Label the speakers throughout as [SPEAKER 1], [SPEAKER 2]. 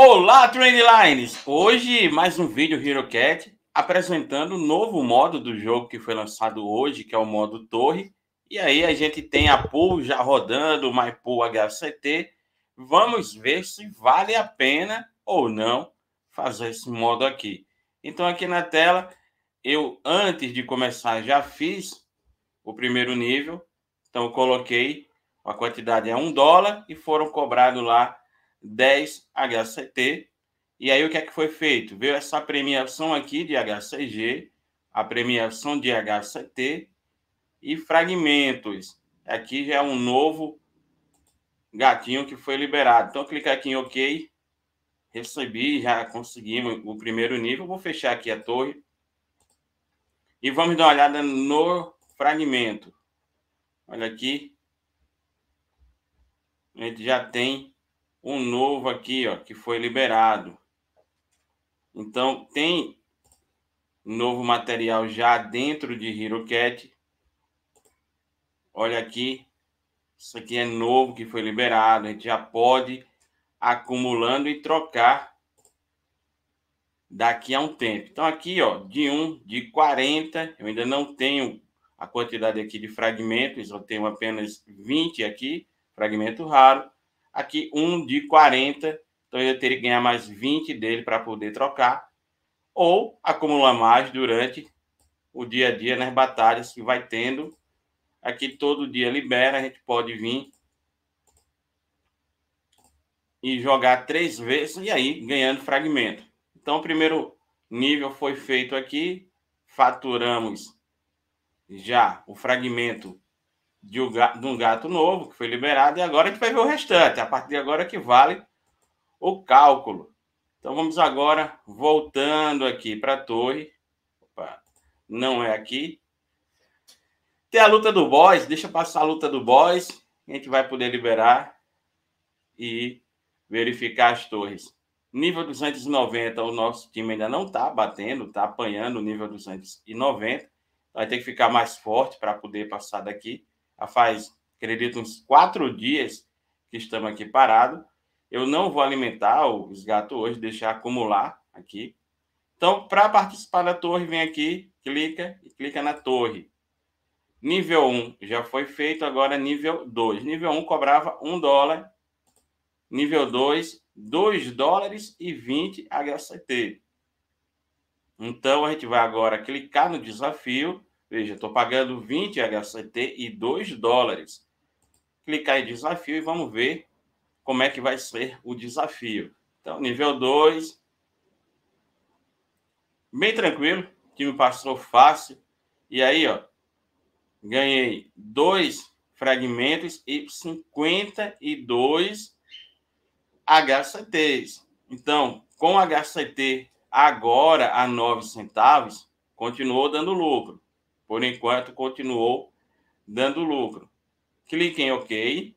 [SPEAKER 1] Olá, Trendlines! Hoje, mais um vídeo HeroCat apresentando o um novo modo do jogo que foi lançado hoje, que é o modo Torre. E aí a gente tem a pool já rodando, MyPool HCT. Vamos ver se vale a pena ou não fazer esse modo aqui. Então aqui na tela, eu antes de começar já fiz o primeiro nível. Então eu coloquei, a quantidade é um dólar e foram cobrados lá 10 HCT. E aí o que é que foi feito? Veio essa premiação aqui de HCG, a premiação de HCT e fragmentos. Aqui já é um novo gatinho que foi liberado. Então clica aqui em OK. Recebi, já conseguimos o primeiro nível. Vou fechar aqui a torre. E vamos dar uma olhada no fragmento. Olha aqui. A gente já tem um novo aqui, ó, que foi liberado. Então, tem novo material já dentro de HeroCat. Olha aqui, isso aqui é novo que foi liberado, a gente já pode acumulando e trocar daqui a um tempo. Então aqui, ó, de 1 de 40, eu ainda não tenho a quantidade aqui de fragmentos, eu tenho apenas 20 aqui, fragmento raro. Aqui, um de 40. Então, eu teria que ganhar mais 20 dele para poder trocar. Ou acumular mais durante o dia a dia, nas batalhas que vai tendo. Aqui, todo dia libera. A gente pode vir e jogar três vezes. E aí, ganhando fragmento. Então, o primeiro nível foi feito aqui. Faturamos já o fragmento de um gato novo que foi liberado, e agora a gente vai ver o restante. A partir de agora é que vale o cálculo. Então vamos agora voltando aqui para a torre. Opa, não é aqui. Tem a luta do boss, deixa passar a luta do boss, a gente vai poder liberar e verificar as torres. Nível 290, o nosso time ainda não está batendo, está apanhando o nível 290. Vai ter que ficar mais forte para poder passar daqui. Já faz, acredito, uns quatro dias que estamos aqui parados. Eu não vou alimentar os gatos hoje, deixar acumular aqui. Então, para participar da torre, vem aqui, clica e clica na torre. Nível 1 já foi feito, agora nível 2. Nível 1 cobrava 1 dólar. Nível 2, 2 dólares e 20 HCT. Então, a gente vai agora clicar no desafio Veja, estou pagando 20 HCT e 2 dólares. Clicar em desafio e vamos ver como é que vai ser o desafio. Então, nível 2. Bem tranquilo. O time passou fácil. E aí, ó. Ganhei dois fragmentos e 52 HCTs. Então, com HCT agora a 9 centavos, continuou dando lucro. Por enquanto, continuou dando lucro. Clique em OK.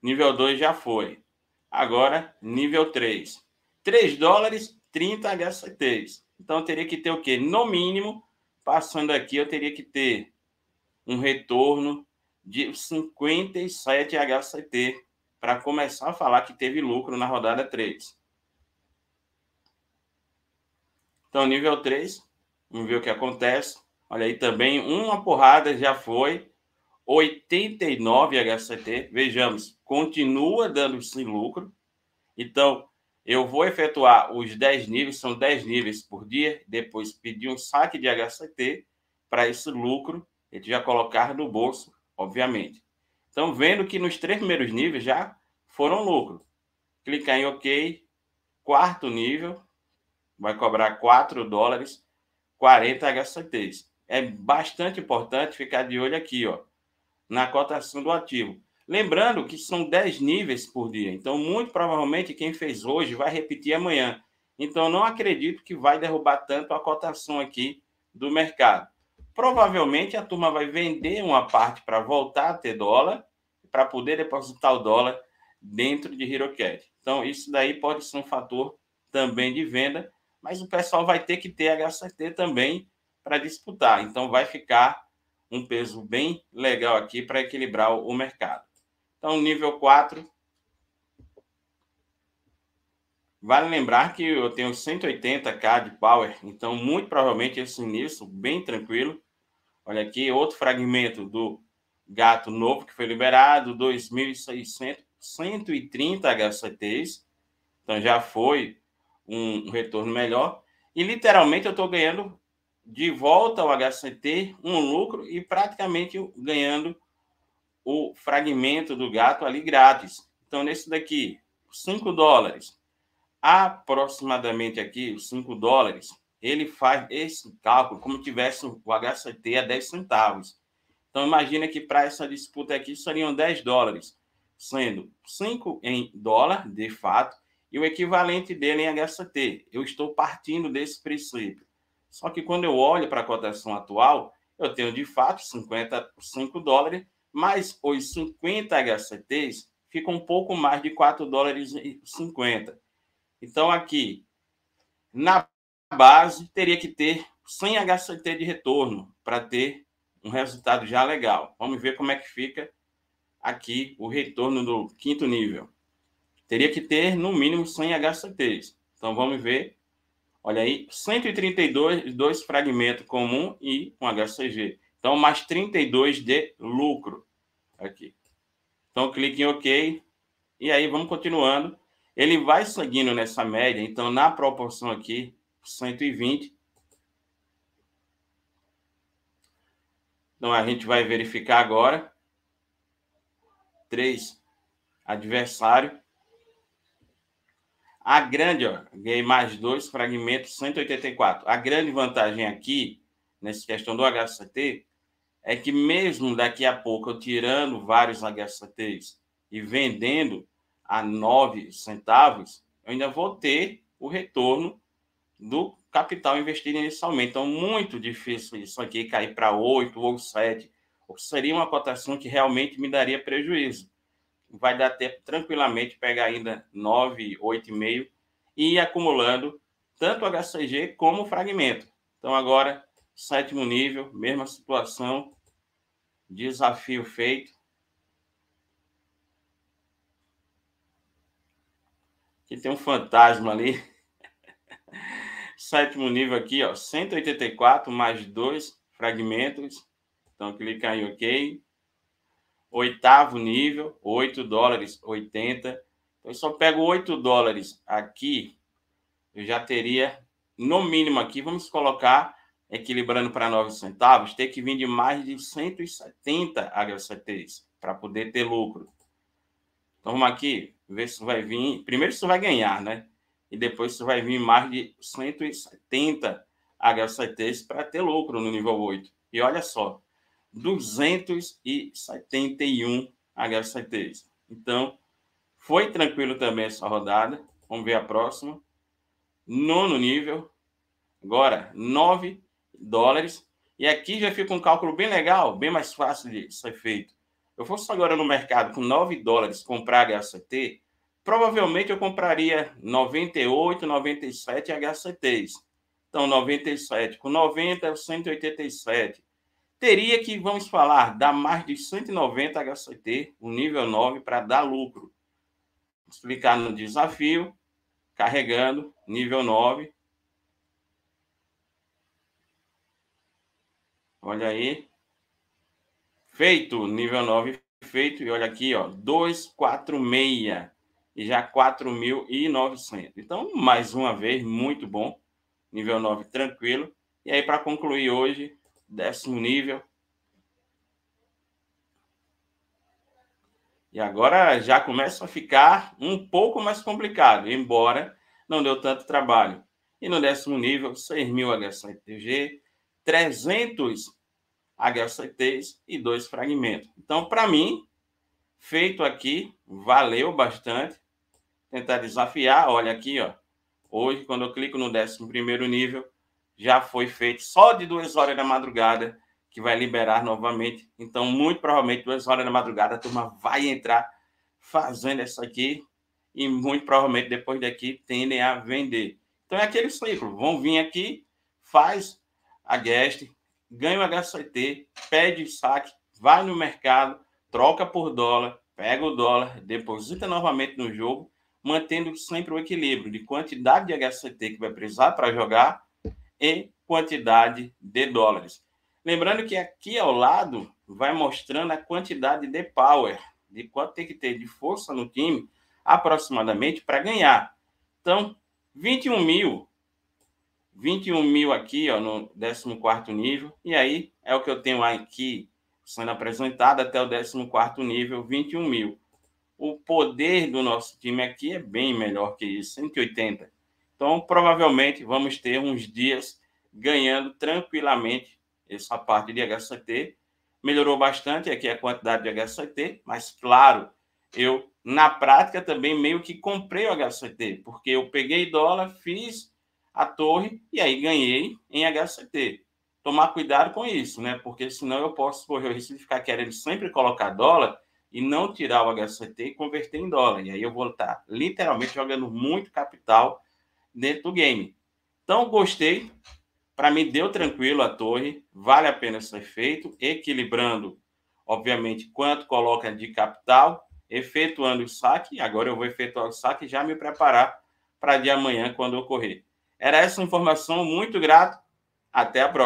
[SPEAKER 1] Nível 2 já foi. Agora, nível 3. 3 dólares, 30 HCTs. Então, eu teria que ter o quê? No mínimo, passando aqui, eu teria que ter um retorno de 57 HCT para começar a falar que teve lucro na rodada 3. Então, nível 3, Vamos ver o que acontece. Olha aí também, uma porrada já foi. 89 HCT, vejamos, continua dando sem lucro. Então, eu vou efetuar os 10 níveis, são 10 níveis por dia, depois pedir um saque de HCT para esse lucro, ele já colocar no bolso, obviamente. Então, vendo que nos três primeiros níveis já foram lucro. Clicar em OK, quarto nível, vai cobrar 4 dólares 40 HCTs. É bastante importante ficar de olho aqui, ó, na cotação do ativo. Lembrando que são 10 níveis por dia, então muito provavelmente quem fez hoje vai repetir amanhã. Então não acredito que vai derrubar tanto a cotação aqui do mercado. Provavelmente a turma vai vender uma parte para voltar a ter dólar, para poder depositar o dólar dentro de HeroCat. Então isso daí pode ser um fator também de venda, mas o pessoal vai ter que ter HCT também para disputar. Então vai ficar um peso bem legal aqui para equilibrar o, mercado. Então, nível 4. Vale lembrar que eu tenho 180k de power, então muito provavelmente esse início bem tranquilo. Olha aqui, outro fragmento do gato novo que foi liberado, 2.600, 130 HCTs. Então já foi um, retorno melhor. E literalmente eu estou ganhando de volta ao HCT um lucro e praticamente ganhando o fragmento do gato ali grátis. Então, nesse daqui, 5 dólares, aproximadamente aqui, os 5 dólares, ele faz esse cálculo como tivesse o HCT a 10 centavos. Então, imagina que para essa disputa aqui seriam 10 dólares, sendo 5 em dólar, de fato, e o equivalente dele em HST. Eu estou partindo desse princípio. Só que quando eu olho para a cotação atual, eu tenho de fato 55 dólares, mas os 50 HCTs ficam um pouco mais de 4 dólares e 50. Então aqui, na base, teria que ter 100 HCT de retorno para ter um resultado já legal. Vamos ver como é que fica aqui o retorno do quinto nível. Teria que ter, no mínimo, 100 HCTs. Então, vamos ver. Olha aí, 132 dois fragmentos comum e um HCG. Então, mais 32 de lucro aqui. Então, clique em OK. E aí, vamos continuando. Ele vai seguindo nessa média. Então, na proporção aqui, 120. Então, a gente vai verificar agora. 3. Adversário. A grande, ó, ganhei mais dois fragmentos, 184. A grande vantagem aqui, nessa questão do HCT, é que mesmo daqui a pouco, eu tirando vários HCTs e vendendo a 9 centavos, eu ainda vou ter o retorno do capital investido inicialmente. Então, muito difícil isso aqui cair para 8 ou 7, o que seria uma cotação que realmente me daria prejuízo vai dar tempo tranquilamente pegar ainda 9, 8,5 e ir acumulando tanto HCG como fragmento. Então agora, sétimo nível, mesma situação, desafio feito. Aqui tem um fantasma ali. Sétimo nível aqui, ó, 184 mais dois fragmentos. Então clica em OK oitavo nível, 8 dólares 80. Então, se eu pego 8 dólares aqui, eu já teria, no mínimo aqui, vamos colocar, equilibrando para 9 centavos, ter que vir de mais de 170 HCTs para poder ter lucro. Então, vamos aqui, ver se vai vir. Primeiro, se vai ganhar, né? E depois, se vai vir mais de 170 HCTs para ter lucro no nível 8. E olha só, 271 HCTs. Então, foi tranquilo também essa rodada. Vamos ver a próxima. Nono nível. Agora, 9 dólares. E aqui já fica um cálculo bem legal, bem mais fácil de ser feito. Eu fosse agora no mercado com 9 dólares comprar HCT, provavelmente eu compraria 98, 97 HCTs. Então, 97 com 90 é 187 teria que, vamos falar, dar mais de 190 HCT, o nível 9, para dar lucro. Explicar no desafio, carregando, nível 9. Olha aí. Feito, nível 9 feito. E olha aqui, ó, 246 e já 4.900. Então, mais uma vez, muito bom. Nível 9 tranquilo. E aí, para concluir hoje, décimo nível. E agora já começa a ficar um pouco mais complicado, embora não deu tanto trabalho. E no décimo nível, 6 mil HSITG, 300 HSITs e dois fragmentos. Então, para mim, feito aqui, valeu bastante. Tentar desafiar, olha aqui, ó. Hoje, quando eu clico no décimo primeiro nível, já foi feito só de duas horas da madrugada, que vai liberar novamente. Então, muito provavelmente, duas horas da madrugada, a turma vai entrar fazendo isso aqui e muito provavelmente depois daqui tendem a vender. Então, é aquele ciclo. Vão vir aqui, faz a guest, ganha o HCT, pede o saque, vai no mercado, troca por dólar, pega o dólar, deposita novamente no jogo, mantendo sempre o equilíbrio de quantidade de HCT que vai precisar para jogar em quantidade de dólares. Lembrando que aqui ao lado vai mostrando a quantidade de power, de quanto tem que ter de força no time aproximadamente para ganhar. Então, 21 mil, 21 mil aqui ó, no 14 nível, e aí é o que eu tenho aqui sendo apresentado até o 14 nível, 21 mil. O poder do nosso time aqui é bem melhor que isso, 180. Então, provavelmente, vamos ter uns dias ganhando tranquilamente essa parte de HCT. Melhorou bastante aqui a quantidade de HCT, mas, claro, eu, na prática, também meio que comprei o HCT, porque eu peguei dólar, fiz a torre e aí ganhei em HCT. Tomar cuidado com isso, né? Porque senão eu posso correr o risco de ficar querendo sempre colocar dólar e não tirar o HCT e converter em dólar. E aí eu vou estar literalmente jogando muito capital dentro do game. Então, gostei. Para mim, deu tranquilo a torre. Vale a pena ser feito. Equilibrando, obviamente, quanto coloca de capital. Efetuando o saque. Agora eu vou efetuar o saque e já me preparar para de amanhã, quando ocorrer. Era essa informação. Muito grato. Até a próxima.